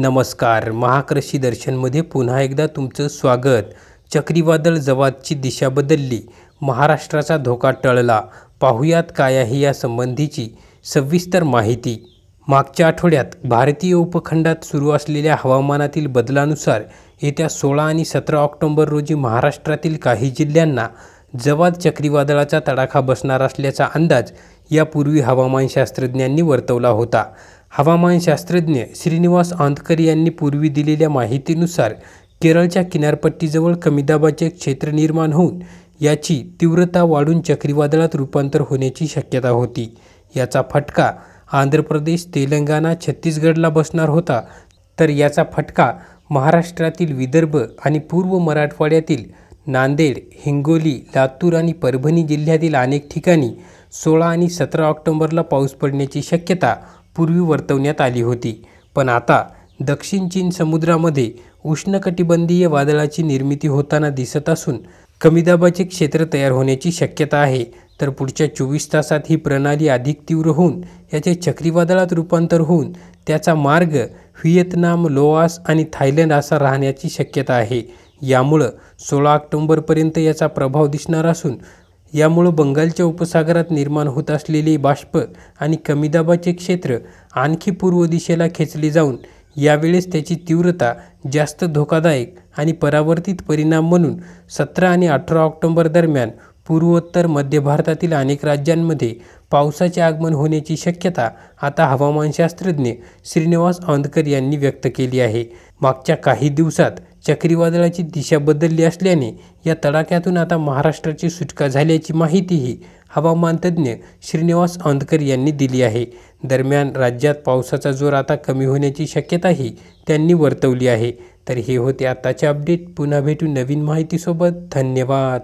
नमस्कार महाकृषी दर्शनमध्ये पुन्हा एकदा तुमचं स्वागत चक्रीवादळ जवादची दिशा बदलली महाराष्ट्राचा धोका टळला पाहुयात काय आहे यासंबंधीची सविस्तर माहिती मागच्या आठवड्यात भारतीय उपखंडात सुरू असलेल्या हवामानातील बदलानुसार येत्या सोळा आणि सतरा ऑक्टोंबर रोजी महाराष्ट्रातील काही जिल्ह्यांना जवाद चक्रीवादळाचा तडाखा बसणार असल्याचा अंदाज यापूर्वी हवामानशास्त्रज्ञांनी वर्तवला होता हवामानशास्त्रज्ञ श्रीनिवास आंतकर यांनी पूर्वी दिलेल्या माहितीनुसार केरळच्या किनारपट्टीजवळ कमी दाबाचे क्षेत्र निर्माण होऊन याची तीव्रता वाढून चक्रीवादळात रूपांतर होण्याची शक्यता होती याचा फटका आंध्र प्रदेश तेलंगणा छत्तीसगडला बसणार होता तर याचा फटका महाराष्ट्रातील विदर्भ आणि पूर्व मराठवाड्यातील नांदेड हिंगोली लातूर आणि परभणी जिल्ह्यातील अनेक ठिकाणी सोळा आणि सतरा ऑक्टोबरला पाऊस पडण्याची शक्यता पूर्वी वर्तवण्यात आली होती पण आता दक्षिण चीन समुद्रामध्ये उष्णकटिबंधीय वादळाची निर्मिती होताना दिसत असून कमी दाबाचे क्षेत्र तयार होण्याची शक्यता आहे तर पुढच्या चोवीस तासात ही प्रणाली अधिक तीव्र होऊन याचे चक्रीवादळात रूपांतर होऊन त्याचा मार्ग व्हिएतनाम लोआस आणि थायलंड असा राहण्याची शक्यता आहे यामुळं सोळा ऑक्टोंबरपर्यंत याचा प्रभाव दिसणार असून यामुळं बंगालच्या उपसागरात निर्माण होत असलेले बाष्प आणि कमीदाबाचे क्षेत्र आणखी पूर्व दिशेला खेचले जाऊन यावेळेस त्याची तीव्रता जास्त धोकादायक आणि परावर्तित परिणाम म्हणून सतरा आणि अठरा ऑक्टोंबर दरम्यान पूर्वोत्तर मध्य भारतातील अनेक राज्यांमध्ये पावसाचे आगमन होण्याची शक्यता आता हवामानशास्त्रज्ञ श्रीनिवास आंदकर यांनी व्यक्त केली आहे मागच्या काही दिवसात चक्रीवादळाची दिशा बदलली असल्याने या तडाख्यातून आता महाराष्ट्राची सुटका झाल्याची माहितीही हवामानतज्ज्ञ श्रीनिवास औंदकर यांनी दिली आहे दरम्यान राज्यात पावसाचा जोर आता कमी होण्याची शक्यताही त्यांनी वर्तवली आहे तर हे होते आत्ताचे अपडेट पुन्हा भेटू नवीन माहितीसोबत धन्यवाद